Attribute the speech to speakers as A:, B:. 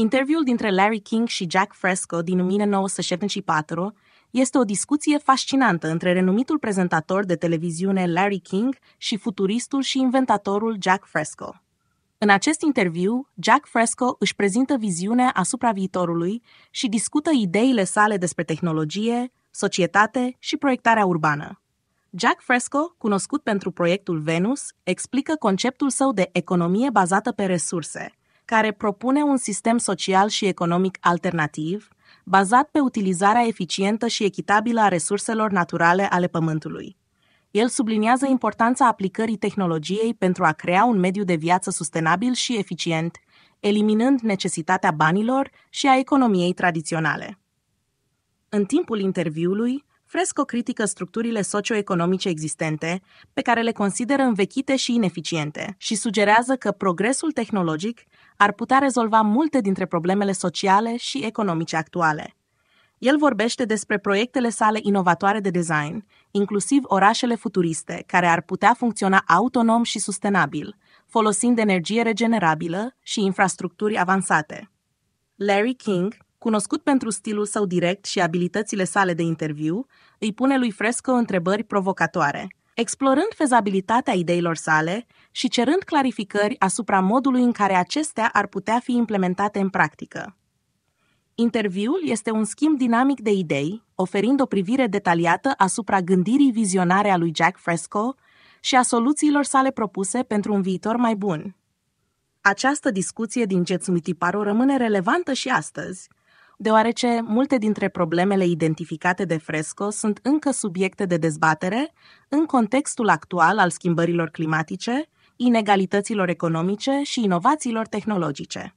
A: Interviul dintre Larry King și Jack Fresco din 1974 este o discuție fascinantă între renumitul prezentator de televiziune Larry King și futuristul și inventatorul Jack Fresco. În acest interviu, Jack Fresco își prezintă viziunea asupra viitorului și discută ideile sale despre tehnologie, societate și proiectarea urbană. Jack Fresco, cunoscut pentru proiectul Venus, explică conceptul său de economie bazată pe resurse – care propune un sistem social și economic alternativ, bazat pe utilizarea eficientă și echitabilă a resurselor naturale ale Pământului. El subliniază importanța aplicării tehnologiei pentru a crea un mediu de viață sustenabil și eficient, eliminând necesitatea banilor și a economiei tradiționale. În timpul interviului, Fresco critică structurile socioeconomice existente, pe care le consideră învechite și ineficiente, și sugerează că progresul tehnologic ar putea rezolva multe dintre problemele sociale și economice actuale. El vorbește despre proiectele sale inovatoare de design, inclusiv orașele futuriste, care ar putea funcționa autonom și sustenabil, folosind energie regenerabilă și infrastructuri avansate. Larry King, Cunoscut pentru stilul său direct și abilitățile sale de interviu, îi pune lui Fresco întrebări provocatoare, explorând fezabilitatea ideilor sale și cerând clarificări asupra modului în care acestea ar putea fi implementate în practică. Interviul este un schimb dinamic de idei, oferind o privire detaliată asupra gândirii vizionare a lui Jack Fresco și a soluțiilor sale propuse pentru un viitor mai bun. Această discuție din Getsumitiparo rămâne relevantă și astăzi, deoarece multe dintre problemele identificate de Fresco sunt încă subiecte de dezbatere în contextul actual al schimbărilor climatice, inegalităților economice și inovațiilor tehnologice.